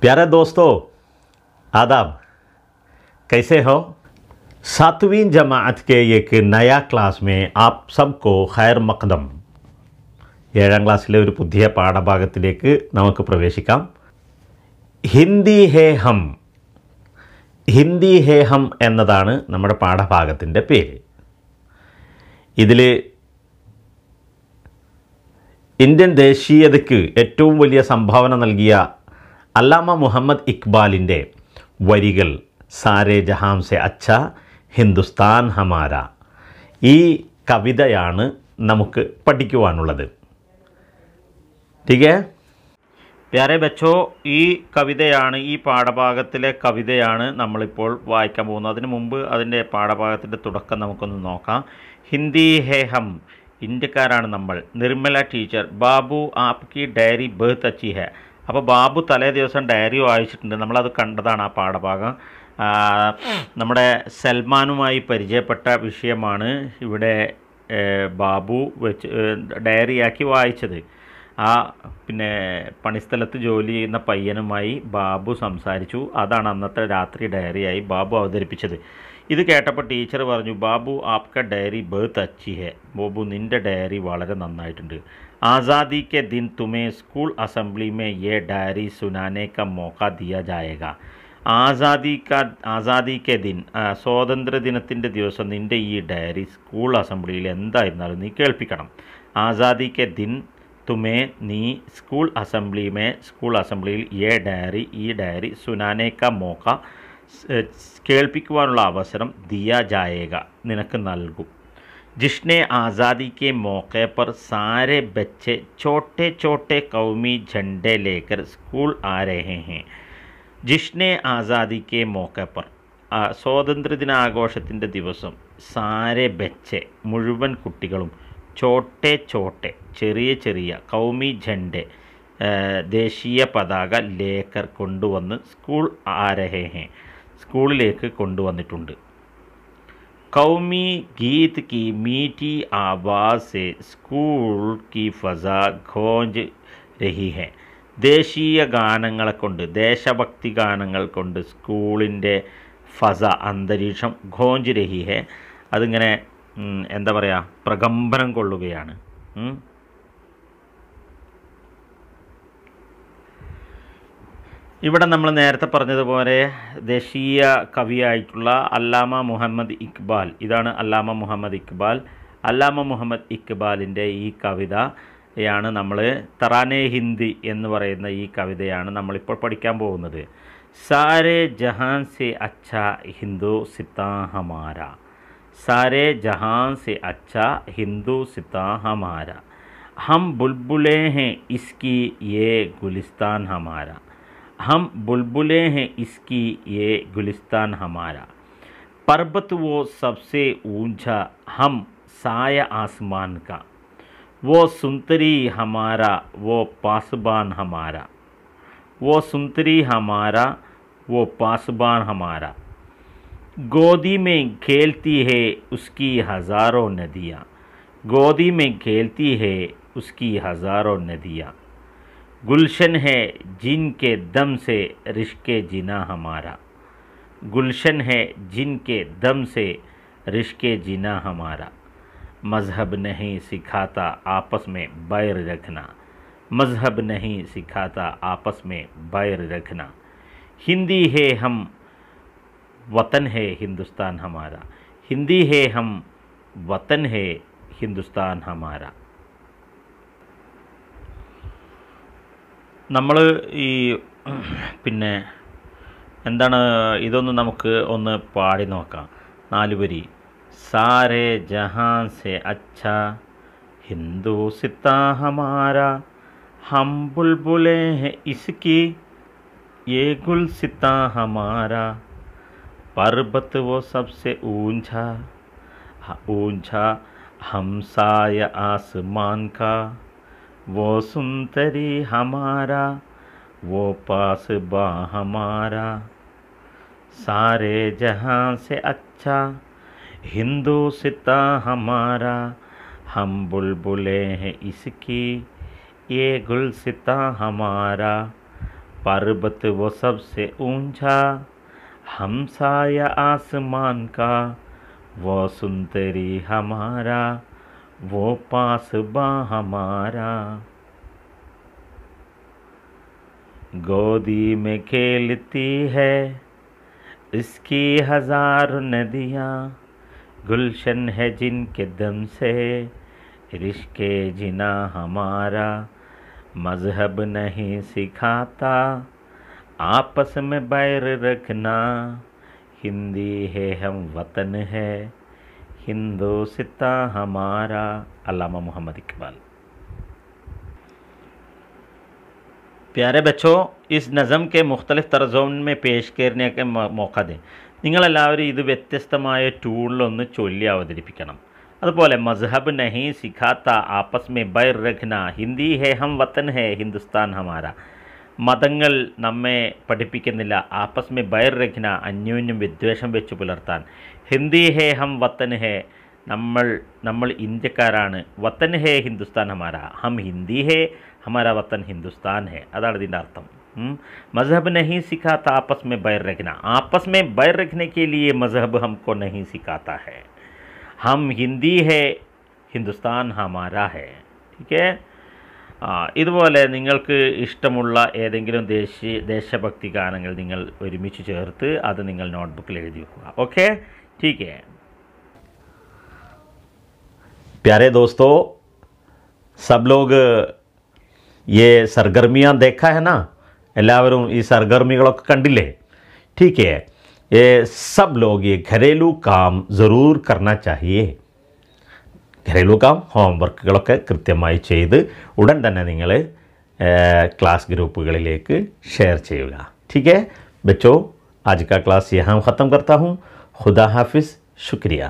प्यारे दोस्तों आदाब कैसे हो सातवीं जमात के एक नया ക്ലാസ് മേ ആപ് സബ്കോ ഖൈർ മഖ്ദം ഏഴാം ക്ലാസ്സിലെ ഒരു പുതിയ പാഠഭാഗത്തിലേക്ക് നമുക്ക് പ്രവേശിക്കാം ഹിന്ദി ഹേ ഹം ഹിന്ദി ഹേ ഹം എന്നതാണ് നമ്മുടെ പാഠഭാഗത്തിൻ്റെ പേര് ഇതിൽ ഇന്ത്യൻ ദേശീയതയ്ക്ക് ഏറ്റവും വലിയ സംഭാവന നൽകിയ അല്ലാമ മുഹമ്മദ് ഇക്ബാലിൻ്റെ വരികൾ സാരെ ജഹാംസെ സെ അച്ഛ ഹിന്ദുസ്ഥാൻ ഹമാര ഈ കവിതയാണ് നമുക്ക് പഠിക്കുവാനുള്ളത് ടീക്കേ പ്യാരെ ബച്ചോ ഈ കവിതയാണ് ഈ പാഠഭാഗത്തിലെ കവിതയാണ് നമ്മളിപ്പോൾ വായിക്കാൻ പോകുന്നത് അതിന് മുമ്പ് അതിൻ്റെ പാഠഭാഗത്തിൻ്റെ തുടക്കം നമുക്കൊന്ന് നോക്കാം ഹിന്ദി ഹേ ഹം ഇന്ത്യക്കാരാണ് നമ്മൾ നിർമ്മല ടീച്ചർ ബാബു ആപ്കി ഡയറി ബേത്ത് അച്ചി ഹെ അപ്പോൾ ബാബു തലേ ദിവസം ഡയറി വായിച്ചിട്ടുണ്ട് നമ്മളത് കണ്ടതാണ് ആ പാഠഭാഗം നമ്മുടെ സൽമാനുമായി പരിചയപ്പെട്ട വിഷയമാണ് ഇവിടെ ബാബു വെച്ച് ഡയറിയാക്കി വായിച്ചത് ആ പിന്നെ പണിസ്ഥലത്ത് ജോലി ചെയ്യുന്ന പയ്യനുമായി ബാബു സംസാരിച്ചു അതാണ് അന്നത്തെ രാത്രി ഡയറിയായി ബാബു അവതരിപ്പിച്ചത് ഇത് കേട്ടപ്പോൾ ടീച്ചർ പറഞ്ഞു ബാബു ആപ്ക ഡയറി ബേത്ത് അച്ചി ഹെ ബാബു നിൻ്റെ ഡയറി വളരെ നന്നായിട്ടുണ്ട് ആസാദി കെ ദിൻ തുമേ സ്കൂൾ അസംബ്ലി മേ യേ ഡയറി സുനാനെ ക മോക്ക ദിയ ജായക ആസാദി കാ ആസാദി കെ ദിൻ സ്വാതന്ത്ര്യ ദിനത്തിൻ്റെ ദിവസം നിൻ്റെ ഈ ഡയറി സ്കൂൾ അസംബ്ലിയിൽ എന്തായിരുന്നാലും നീ കേൾപ്പിക്കണം ആസാദി കെ ദിൻ തുമേ നീ സ്കൂൾ അസംബ്ലി മേ സ്കൂൾ അസംബ്ലിയിൽ ये ഡയറി ഈ ഡയറി സുനാനേക്ക മോക്ക കേൾപ്പിക്കുവാനുള്ള അവസരം ദിയ ജായേക നിനക്ക് നൽകും ജിഷ്ണെ ആസാദിക്ക് മോക്കെ മौके സാരെ सारे ചോട്ടെ ചോട്ടെ കൗമി कौमी झंडे സ്കൂൾ ആരേഹേ आ रहे हैं ജിഷ്നെ ആസാദി സ്വാതന്ത്ര്യദിനാഘോഷത്തിൻ്റെ ദിവസം സാരെ ബെച്ചെ മുഴുവൻ കുട്ടികളും ചോട്ടെ ചോട്ടെ ചെറിയ ചെറിയ കൗമി ഝണ്ടേ ദേശീയ പതാക ലേക്കർ കൊണ്ടുവന്ന് സ്കൂൾ ആരഹേഹേ സ്കൂളിലേക്ക് കൊണ്ടുവന്നിട്ടുണ്ട് കൗമി ഗീത് കി മീറ്റി ആവാസ് സ്കൂൾ കി ഫസ ഖോഞ്ച് രഹി ദേശീയ ഗാനങ്ങളെ കൊണ്ട് ദേശഭക്തി ഗാനങ്ങൾ കൊണ്ട് സ്കൂളിൻ്റെ ഫസ അന്തരീക്ഷം ഖോഞ്ച് രഹി അതിങ്ങനെ എന്താ പറയുക പ്രകമ്പനം കൊള്ളുകയാണ് ഇവിടെ നമ്മൾ നേരത്തെ പറഞ്ഞതുപോലെ ദേശീയ കവിയായിട്ടുള്ള അല്ലാമ മുഹമ്മദ് ഇക്ബാൽ ഇതാണ് അല്ലാമ മുഹമ്മദ് ഇക്ബാൽ അല്ലാമ മുഹമ്മദ് ഇക്ബാലിൻ്റെ ഈ കവിതയാണ് നമ്മൾ തറാനെ ഹിന്ദി എന്ന് പറയുന്ന ഈ കവിതയാണ് നമ്മളിപ്പോൾ പഠിക്കാൻ പോകുന്നത് സാരേ ജഹാൻ സെ അച്ഛ ഹിന്ദു സിത്താ सारे जहान से अच्छा हिंदू सिता हमारा हम बुलबुले हैं इसकी ये गुलिस्तान हमारा हम बुलबुले हैं इसकी ये गुलिस्तान हमारा पर्वत वो सबसे ऊंचा हम साय आसमान का वो सुंदरी हमारा वो पासबान हमारा वो सुंदरी हमारा वो पासबान हमारा गोदी में खेलती है उसकी हज़ारों नदियाँ गोदी में खेलती है उसकी हज़ारों नदियाँ गुलशन है जिनके दम से रिश्क जिना हमारा गुलशन है जिनके दम से रिश्क जिना हमारा मज़हब नहीं सिखाता आपस में बैर रखना मज़हब नहीं सिखाता आपस में बैर रखना हिंदी है हम वतन है हिंदुस्तान हमारा हिंदी है हम वतन है हिंदुस्तान हमारा നമ്മൾ ഈ പിന്നെ എന്താണ് ഇതൊന്ന് നമുക്ക് ഒന്ന് പാടി നോക്കാം നാലുപരി വരി സാരേ ജഹാൻ സെ അച്ഛ ഹിന്ദുസിത്ത ഹമാര ഹം ബുൽബുലേ ഇസ്കി ये गुल सिता हमारा पर्वत वो सबसे ऊंचा ऊंचा हमसाय आसमान का वो सुंदरी हमारा वो पास बा हमारा सारे जहाँ से अच्छा हिंदू सिता हमारा हम बुलबुलें हैं इसकी ये गुलसिता हमारा पर्वत वो सबसे ऊंचा हम साया आसमान का वो सुंदरी हमारा वो पास बा हमारा गोदी में खेलती है इसकी हजार नदियाँ गुलशन है जिनके दम से रिश्के जिना हमारा मज़हब नहीं सिखाता आपस में बैर रखना हिंदी है हम वतन है हिंदो सिता हमारा अलामा मोहम्मद इकबाल प्यारे बच्चों इस नज़म के मुख्तलिफ़ तर्जों में पेश करने के मौका दें നിങ്ങളെല്ലാവരും ഇത് വ്യത്യസ്തമായ ടൂണിലൊന്ന് ചൊല്ലി അവതരിപ്പിക്കണം അതുപോലെ മസ്ഹബ് നഹി സിഖാത്ത ആപ്പസ് മെ ബൈർ രഖ്ന ഹിന്ദി ഹേ ഹം വത്തൻ ഹേ ഹിന്ദുസ്ഥാൻ ഹമാര मत ना पढ़िपी आपस में बैरघ्न अन्ोन्यम विषम वुलर्तन हिंदी हे हम वत्न हे नम इंतकारा वतन हे हिंदुस्तान हमारा हम हिंदी हे हमारा वतन हिंदुस्तान हे अदाणी अर्थम मजहब नहीं सिखाता आपस में बैर रखना आपस में बैर रखने के लिए मजहब हमको नहीं सिखाता है हम हिंदी है हिंदुस्तान हमारा है ठीक है ഇതുപോലെ നിങ്ങൾക്ക് ഇഷ്ടമുള്ള ഏതെങ്കിലും ദേശീയ ദേശഭക്തി ഗാനങ്ങൾ നിങ്ങൾ ഒരുമിച്ച് ചേർത്ത് അത് നിങ്ങൾ നോട്ട്ബുക്കിൽ എഴുതി വെക്കുക ഓക്കെ ठीक है प्यारे दोस्तों सब लोग ये ദേഖാ देखा है ना എല്ലാവരും ഈ സർഗർമികളൊക്കെ കണ്ടില്ലേ ठीक है ये सब लोग ये घरेलू काम ज़रूर करना चाहिए ഘരയിലൂക്ക ഹോംവർക്കുകളൊക്കെ കൃത്യമായി ചെയ്ത് ഉടൻ തന്നെ നിങ്ങൾ ക്ലാസ് ഗ്രൂപ്പുകളിലേക്ക് ഷെയർ ചെയ്യുക ठीक है बच्चों आज का क्लास यहाँ हम ख़त्म करता हूँ खुदा हाफिज़ शुक्रिया